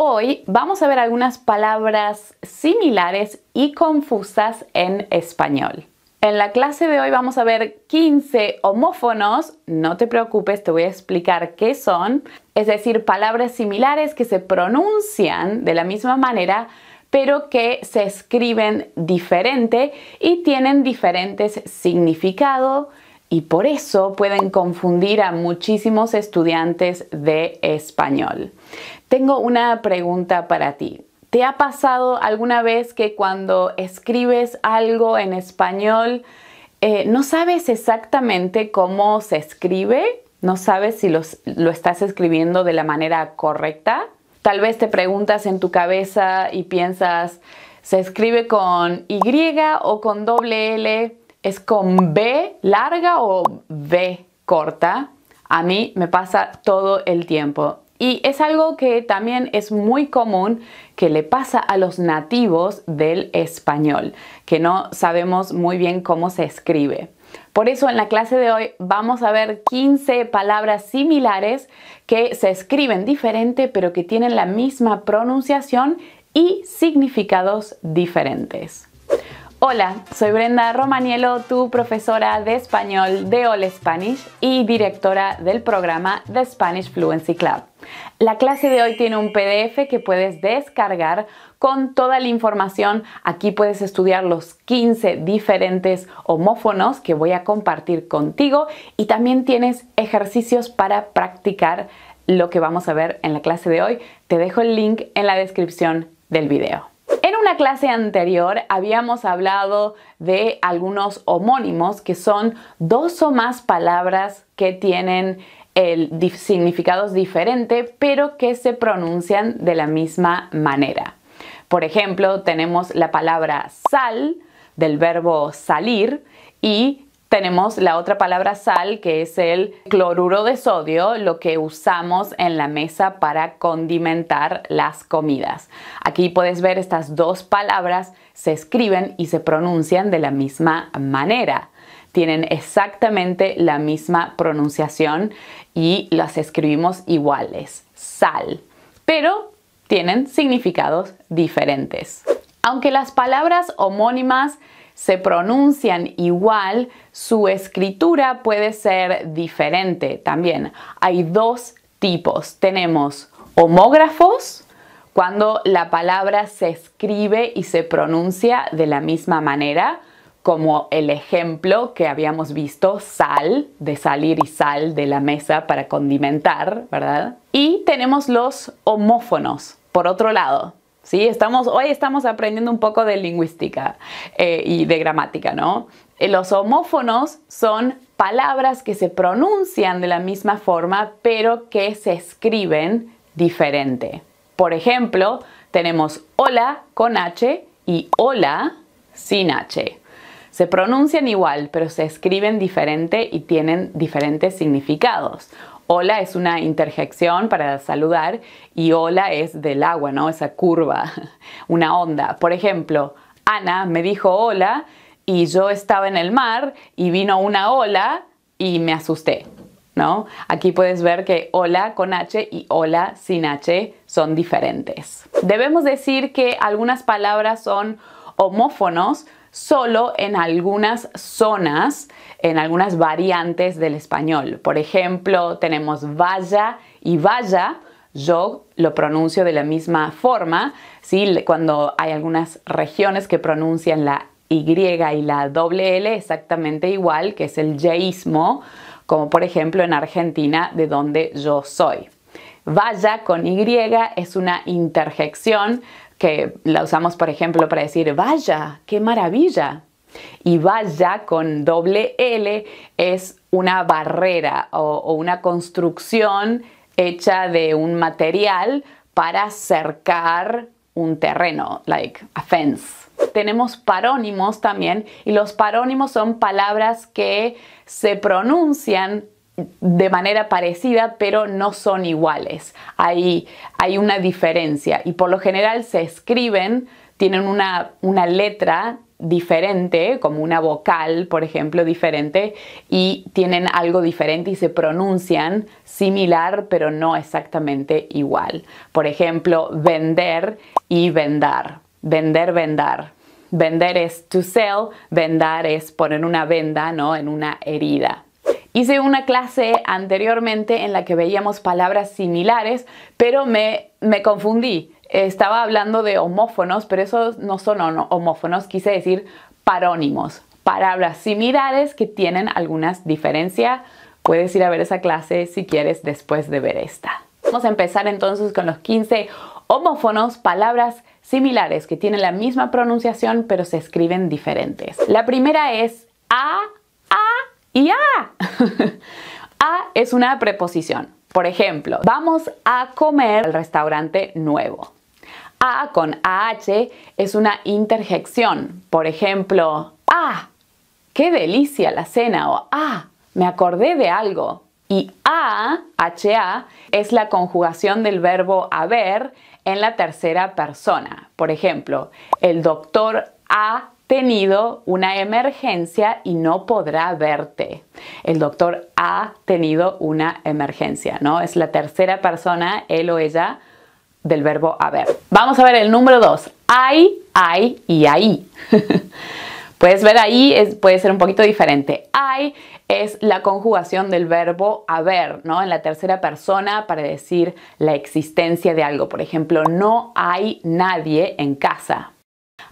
Hoy vamos a ver algunas palabras similares y confusas en español. En la clase de hoy vamos a ver 15 homófonos. No te preocupes, te voy a explicar qué son. Es decir, palabras similares que se pronuncian de la misma manera, pero que se escriben diferente y tienen diferentes significados y por eso pueden confundir a muchísimos estudiantes de español. Tengo una pregunta para ti. ¿Te ha pasado alguna vez que cuando escribes algo en español eh, no sabes exactamente cómo se escribe? ¿No sabes si lo estás escribiendo de la manera correcta? Tal vez te preguntas en tu cabeza y piensas, ¿se escribe con Y o con doble L? ¿Es con B larga o B corta? A mí me pasa todo el tiempo y es algo que también es muy común que le pasa a los nativos del español, que no sabemos muy bien cómo se escribe. Por eso en la clase de hoy vamos a ver 15 palabras similares que se escriben diferente pero que tienen la misma pronunciación y significados diferentes. Hola, soy Brenda Romaniello, tu profesora de español de All Spanish y directora del programa The Spanish Fluency Club. La clase de hoy tiene un PDF que puedes descargar con toda la información. Aquí puedes estudiar los 15 diferentes homófonos que voy a compartir contigo y también tienes ejercicios para practicar lo que vamos a ver en la clase de hoy. Te dejo el link en la descripción del video. En una clase anterior habíamos hablado de algunos homónimos que son dos o más palabras que tienen el significados diferentes pero que se pronuncian de la misma manera. Por ejemplo, tenemos la palabra sal del verbo salir y tenemos la otra palabra sal, que es el cloruro de sodio, lo que usamos en la mesa para condimentar las comidas. Aquí puedes ver estas dos palabras se escriben y se pronuncian de la misma manera. Tienen exactamente la misma pronunciación y las escribimos iguales, sal, pero tienen significados diferentes. Aunque las palabras homónimas se pronuncian igual, su escritura puede ser diferente también. Hay dos tipos. Tenemos homógrafos, cuando la palabra se escribe y se pronuncia de la misma manera, como el ejemplo que habíamos visto, sal, de salir y sal de la mesa para condimentar, ¿verdad? Y tenemos los homófonos, por otro lado, ¿sí? Estamos, hoy estamos aprendiendo un poco de lingüística eh, y de gramática, ¿no? Eh, los homófonos son palabras que se pronuncian de la misma forma, pero que se escriben diferente. Por ejemplo, tenemos hola con H y hola sin H. Se pronuncian igual, pero se escriben diferente y tienen diferentes significados. Hola es una interjección para saludar y hola es del agua, ¿no? Esa curva, una onda. Por ejemplo, Ana me dijo hola y yo estaba en el mar y vino una ola y me asusté, ¿no? Aquí puedes ver que hola con H y hola sin H son diferentes. Debemos decir que algunas palabras son homófonos solo en algunas zonas, en algunas variantes del español. Por ejemplo, tenemos vaya y vaya, yo lo pronuncio de la misma forma, cuando hay algunas regiones que pronuncian la Y y la doble L exactamente igual, que es el yeísmo, como por ejemplo en Argentina, de donde yo soy. Vaya con Y es una interjección que la usamos, por ejemplo, para decir, vaya, qué maravilla. Y vaya con doble L es una barrera o, una construcción hecha de un material para cercar un terreno, like a fence. Tenemos parónimos también y los parónimos son palabras que se pronuncian de manera parecida, pero no son iguales. Hay, una diferencia y por lo general se escriben, tienen una, letra diferente, como una vocal, por ejemplo, diferente, y tienen algo diferente y se pronuncian similar, pero no exactamente igual. Por ejemplo, vender y vendar. Vender, vendar. Vender es to sell, vendar es poner una venda, ¿no? En una herida. Hice una clase anteriormente en la que veíamos palabras similares, pero me, confundí. Estaba hablando de homófonos, pero esos no son homófonos, quise decir parónimos, palabras similares que tienen algunas diferencias. Puedes ir a ver esa clase si quieres después de ver esta. Vamos a empezar entonces con los 15 homófonos, palabras similares que tienen la misma pronunciación pero se escriben diferentes. La primera es a, a y a. a es una preposición. Por ejemplo, vamos a comer al restaurante nuevo. A con AH es una interjección. Por ejemplo, ¡ah! ¡Qué delicia la cena! o ¡ah! Me acordé de algo. Y a, ha, es la conjugación del verbo haber en la tercera persona. Por ejemplo, el doctor A tenido una emergencia y no podrá verte. El doctor ha tenido una emergencia, ¿no? Es la tercera persona, él o ella, del verbo haber. Vamos a ver el número dos. Hay, hay y ahí. Puedes ver ahí, es, puede ser un poquito diferente. Hay es la conjugación del verbo haber, ¿no? En la tercera persona para decir la existencia de algo. Por ejemplo, no hay nadie en casa.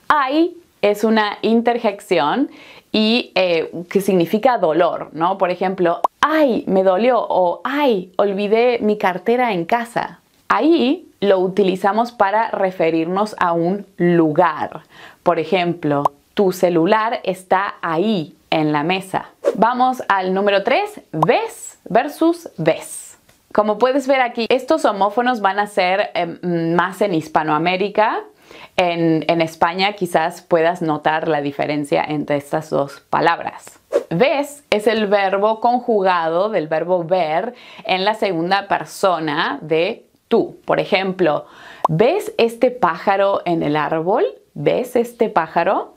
Hay es una interjección y eh, que significa dolor, ¿no? Por ejemplo, ay, me dolió o ay, olvidé mi cartera en casa. Ahí lo utilizamos para referirnos a un lugar. Por ejemplo, tu celular está ahí en la mesa. Vamos al número 3, ves versus ves. Como puedes ver aquí, estos homófonos van a ser em, más en Hispanoamérica, en, España quizás puedas notar la diferencia entre estas dos palabras. Ves es el verbo conjugado del verbo ver en la segunda persona de tú. Por ejemplo, ¿ves este pájaro en el árbol? ¿Ves este pájaro?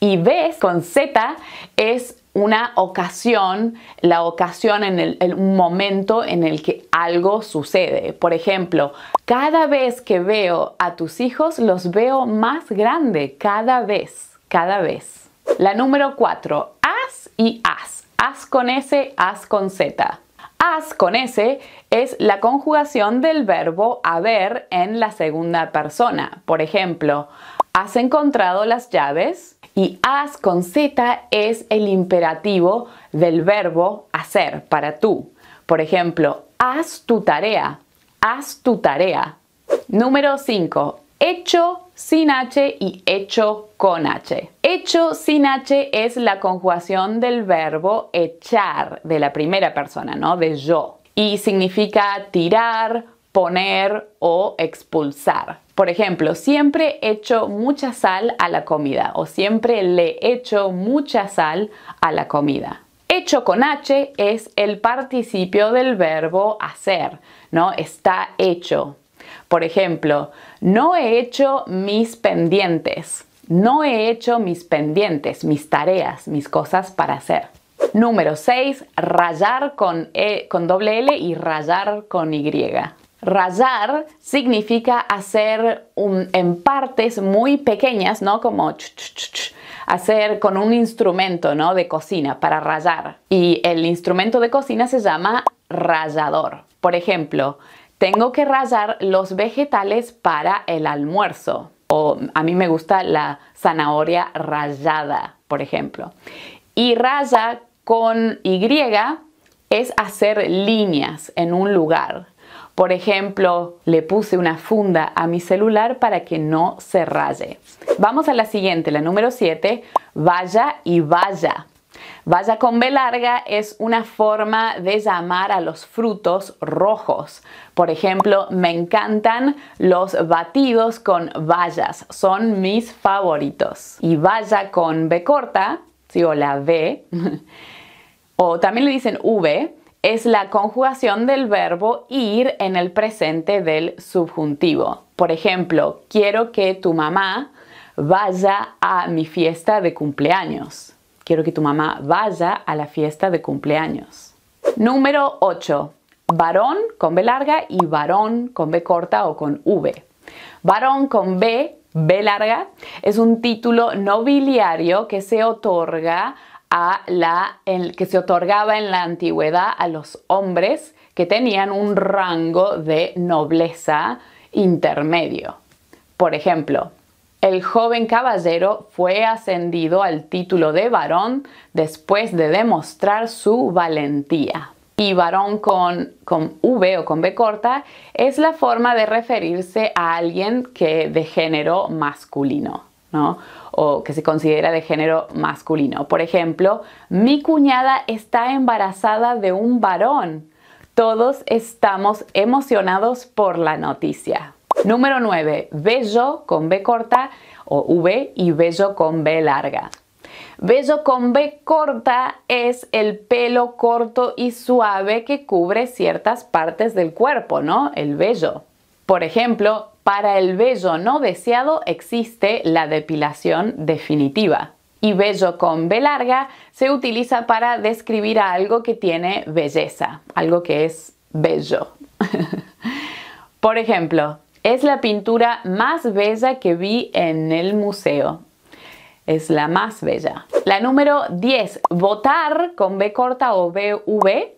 Y ves con Z es una ocasión, la ocasión en el, momento en el que algo sucede. Por ejemplo, cada vez que veo a tus hijos, los veo más grande, cada vez, cada vez. La número cuatro, haz y haz. Haz con S, haz con Z. Haz con S es la conjugación del verbo haber en la segunda persona. Por ejemplo, ¿Has encontrado las llaves? Y haz con Z es el imperativo del verbo hacer para tú. Por ejemplo, haz tu tarea, haz tu tarea. Número 5. Hecho sin H y hecho con H. Hecho sin H es la conjugación del verbo echar de la primera persona, ¿no? De yo. Y significa tirar, poner o expulsar. Por ejemplo, siempre echo mucha sal a la comida o siempre le echo mucha sal a la comida. Hecho con H es el participio del verbo hacer, ¿no? Está hecho. Por ejemplo, no he hecho mis pendientes. No he hecho mis pendientes, mis tareas, mis cosas para hacer. Número 6. Rayar con, e, con doble L y rayar con Y. Rayar significa hacer en partes muy pequeñas, ¿no? Como hacer con un instrumento, ¿no? De cocina para rayar. Y el instrumento de cocina se llama rallador. Por ejemplo, tengo que rallar los vegetales para el almuerzo. O a mí me gusta la zanahoria rallada, por ejemplo. Y raya con Y es hacer líneas en un lugar. Por ejemplo, le puse una funda a mi celular para que no se raye. Vamos a la siguiente, la número 7, vaya y vaya. Vaya con B larga es una forma de llamar a los frutos rojos. Por ejemplo, me encantan los batidos con vallas. son mis favoritos. Y vaya con B corta, o la B, o también le dicen V, es la conjugación del verbo ir en el presente del subjuntivo. Por ejemplo, quiero que tu mamá vaya a mi fiesta de cumpleaños. Quiero que tu mamá vaya a la fiesta de cumpleaños. Número 8. Varón con B larga y varón con B corta o con V. Varón con B, B larga, es un título nobiliario que se otorga a la que se otorgaba en la antigüedad a los hombres que tenían un rango de nobleza intermedio. Por ejemplo, el joven caballero fue ascendido al título de varón después de demostrar su valentía. Y varón con, con V o con B corta es la forma de referirse a alguien que de género masculino. O que se considera de género masculino. Por ejemplo, mi cuñada está embarazada de un varón. Todos estamos emocionados por la noticia. Número 9. Bello con B corta o V y bello con B larga. Bello con B corta es el pelo corto y suave que cubre ciertas partes del cuerpo, ¿no? El vello. Por ejemplo, para el vello no deseado existe la depilación definitiva. Y vello con B larga se utiliza para describir a algo que tiene belleza, algo que es bello. Por ejemplo, es la pintura más bella que vi en el museo. Es la más bella. La número 10, votar con B corta o BV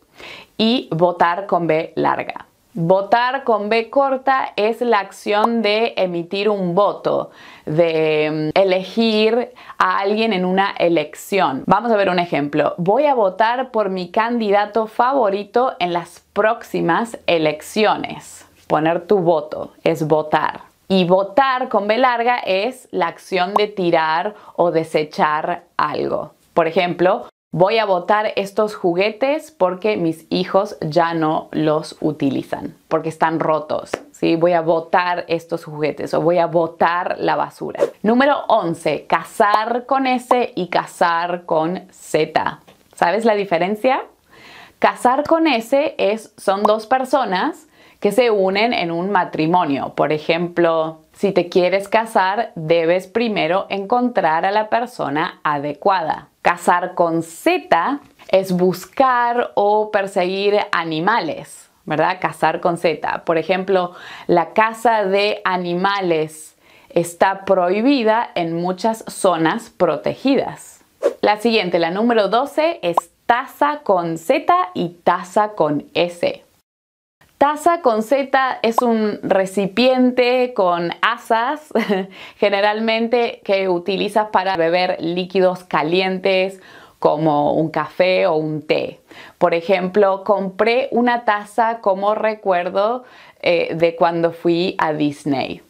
y votar con B larga. Votar con B corta es la acción de emitir un voto, de mm, elegir a alguien en una elección. Vamos a ver un ejemplo. Voy a votar por mi candidato favorito en las próximas elecciones. Poner tu voto es votar. Y votar con B larga es la acción de tirar o desechar algo. Por ejemplo, voy a botar estos juguetes porque mis hijos ya no los utilizan, porque están rotos, ¿sí? Voy a botar estos juguetes o voy a botar la basura. Número 11, casar con S y casar con Z. ¿Sabes la diferencia? Casar con S es, son dos personas que se unen en un matrimonio. Por ejemplo, si te quieres casar, debes primero encontrar a la persona adecuada. Casar con Z es buscar o perseguir animales, ¿verdad? Cazar con Z. Por ejemplo, la caza de animales está prohibida en muchas zonas protegidas. La siguiente, la número 12, es taza con Z y taza con S. Taza con Z es un recipiente con asas, generalmente que utilizas para beber líquidos calientes como un café o un té. Por ejemplo, compré una taza como recuerdo eh, de cuando fui a Disney.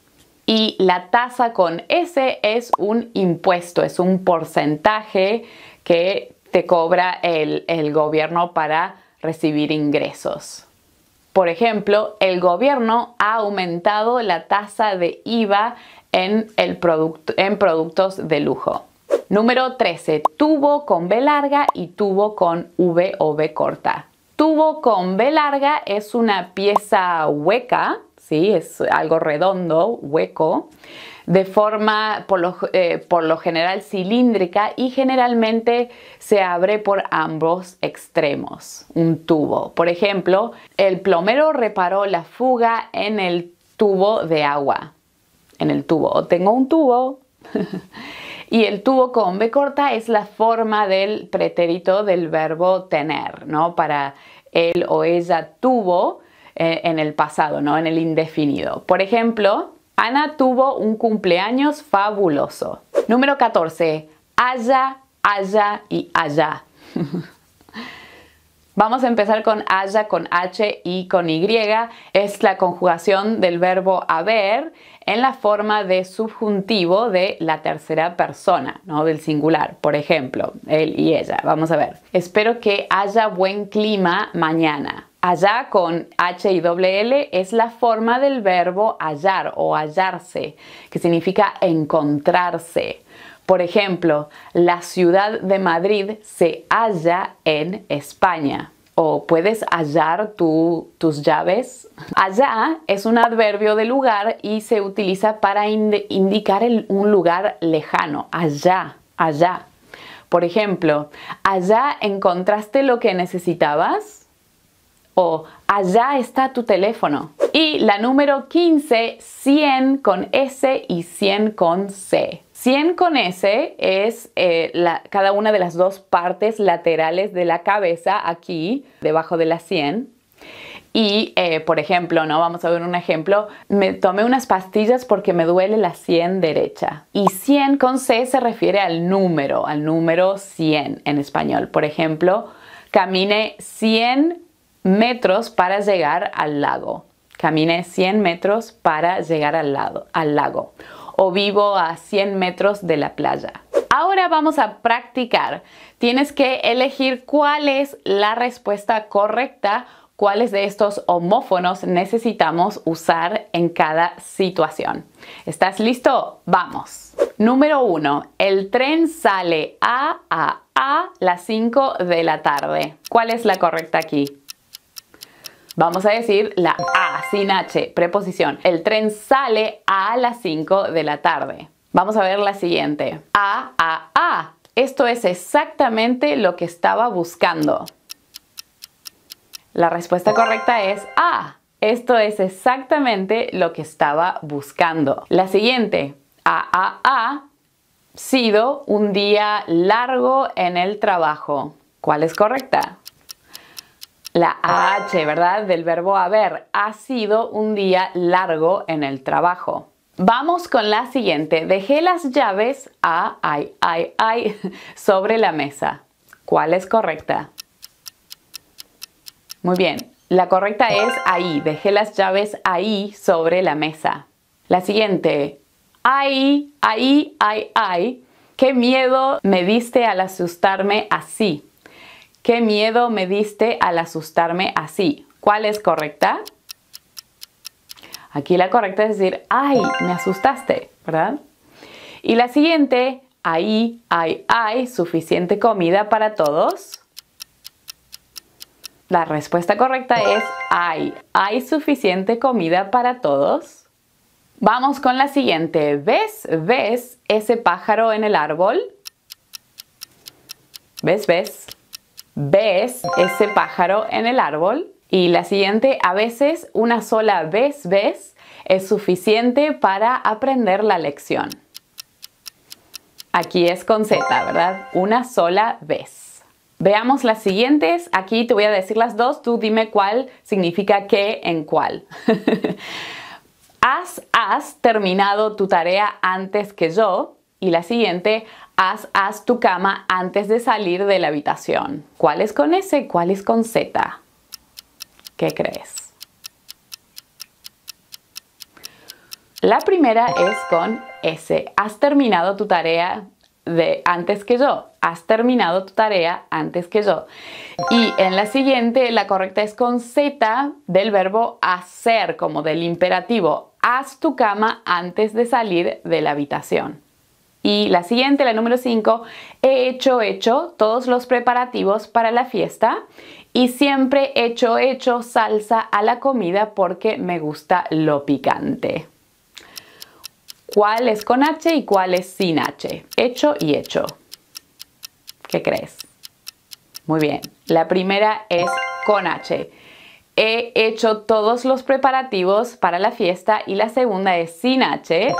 Y la taza con S es un impuesto, es un porcentaje que te cobra el gobierno para recibir ingresos. Por ejemplo, el gobierno ha aumentado la tasa de IVA en, el en productos de lujo. Número 13. Tubo con B larga y tubo con V o V corta. Tubo con B larga es una pieza hueca, ¿sí? es algo redondo, hueco, de forma eh, por lo, general cilíndrica y generalmente se abre por ambos extremos, un tubo. Por ejemplo, el plomero reparó la fuga en el tubo de agua. En el tubo. tengo un tubo. Y el tubo con B corta es la forma del pretérito del verbo tener, ¿no? Para él o ella tuvo eh, en el pasado, ¿no? En el indefinido. Por ejemplo, Ana tuvo un cumpleaños fabuloso. Número 14. Haya, haya y haya. Vamos a empezar con haya con H y con Y. Es la conjugación del verbo haber en la forma de subjuntivo de la tercera persona, ¿no? del singular. Por ejemplo, él y ella. Vamos a ver. Espero que haya buen clima mañana. Allá con H y doble L es la forma del verbo hallar o hallarse, que significa encontrarse. Por ejemplo, la ciudad de Madrid se halla en España. O puedes hallar tus llaves. Allá es un adverbio de lugar y se utiliza para indicar un lugar lejano. Allá, allá. Por ejemplo, allá encontraste lo que necesitabas allá está tu teléfono. Y la número 15, 100 con S y 100 con C. 100 con S es eh, cada una de las dos partes laterales de la cabeza aquí, debajo de la 100. Y, eh, por ejemplo, ¿no? Vamos a ver un ejemplo. Me tomé unas pastillas porque me duele la 100 derecha. Y 100 con C se refiere al número, al número 100 en español. Por ejemplo, caminé 100 metros para llegar al lago. Caminé 100 metros para llegar al, lado, al lago. O vivo a 100 metros de la playa. Ahora vamos a practicar. Tienes que elegir cuál es la respuesta correcta, cuáles de estos homófonos necesitamos usar en cada situación. ¿Estás listo? Vamos. Número 1. El tren sale a a a las 5 de la tarde. ¿Cuál es la correcta aquí? Vamos a decir la A sin H, preposición. El tren sale a las 5 de la tarde. Vamos a ver la siguiente. A, A, A. Esto es exactamente lo que estaba buscando. La respuesta correcta es A. Esto es exactamente lo que estaba buscando. La siguiente. A, A, A. Sido un día largo en el trabajo. ¿Cuál es correcta? La H, ¿verdad? Del verbo haber. Ha sido un día largo en el trabajo. Vamos con la siguiente. Dejé las llaves a ay, ay, ay sobre la mesa. ¿Cuál es correcta? Muy bien. La correcta es ahí. Dejé las llaves ahí sobre la mesa. La siguiente. Ahí, ahí, ay, ay. Qué miedo me diste al asustarme así. ¿Qué miedo me diste al asustarme así? ¿Cuál es correcta? Aquí la correcta es decir, ay, me asustaste, ¿verdad? Y la siguiente, ahí, ay, ¿hay suficiente comida para todos. La respuesta correcta es, ay, hay suficiente comida para todos. Vamos con la siguiente. ¿Ves, ves ese pájaro en el árbol? ¿Ves, ves? ves ese pájaro en el árbol. Y la siguiente, a veces una sola vez ves es suficiente para aprender la lección. Aquí es con Z, ¿verdad? Una sola vez. Veamos las siguientes. Aquí te voy a decir las dos. Tú dime cuál significa qué en cuál. has, has terminado tu tarea antes que yo. Y la siguiente, Haz, tu cama antes de salir de la habitación. ¿Cuál es con S? ¿Cuál es con Z? ¿Qué crees? La primera es con S. Has terminado tu tarea de antes que yo. Has terminado tu tarea antes que yo. Y en la siguiente, la correcta es con Z del verbo hacer, como del imperativo. Haz tu cama antes de salir de la habitación. Y la siguiente, la número 5, he hecho, hecho todos los preparativos para la fiesta y siempre he hecho, hecho salsa a la comida porque me gusta lo picante. ¿Cuál es con H y cuál es sin H? Hecho y hecho. ¿Qué crees? Muy bien, la primera es con H. He hecho todos los preparativos para la fiesta y la segunda es sin H, de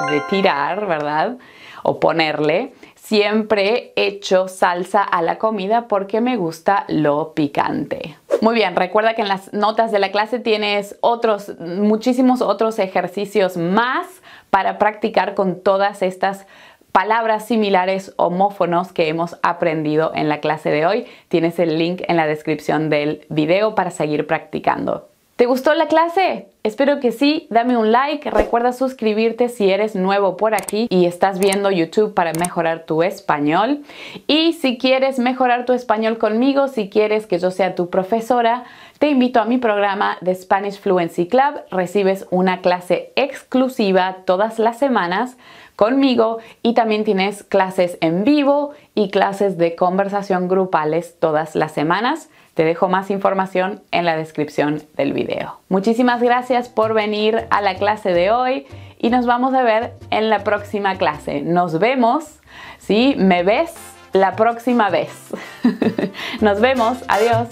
¿verdad? o ponerle. Siempre echo salsa a la comida porque me gusta lo picante. Muy bien, recuerda que en las notas de la clase tienes otros, muchísimos otros ejercicios más para practicar con todas estas palabras similares homófonos que hemos aprendido en la clase de hoy. Tienes el link en la descripción del video para seguir practicando. ¿Te gustó la clase? Espero que sí, dame un like, recuerda suscribirte si eres nuevo por aquí y estás viendo YouTube para mejorar tu español. Y si quieres mejorar tu español conmigo, si quieres que yo sea tu profesora, te invito a mi programa de Spanish Fluency Club. Recibes una clase exclusiva todas las semanas conmigo y también tienes clases en vivo y clases de conversación grupales todas las semanas. Te dejo más información en la descripción del video. Muchísimas gracias por venir a la clase de hoy y nos vamos a ver en la próxima clase. Nos vemos, ¿sí? Me ves la próxima vez. nos vemos, adiós.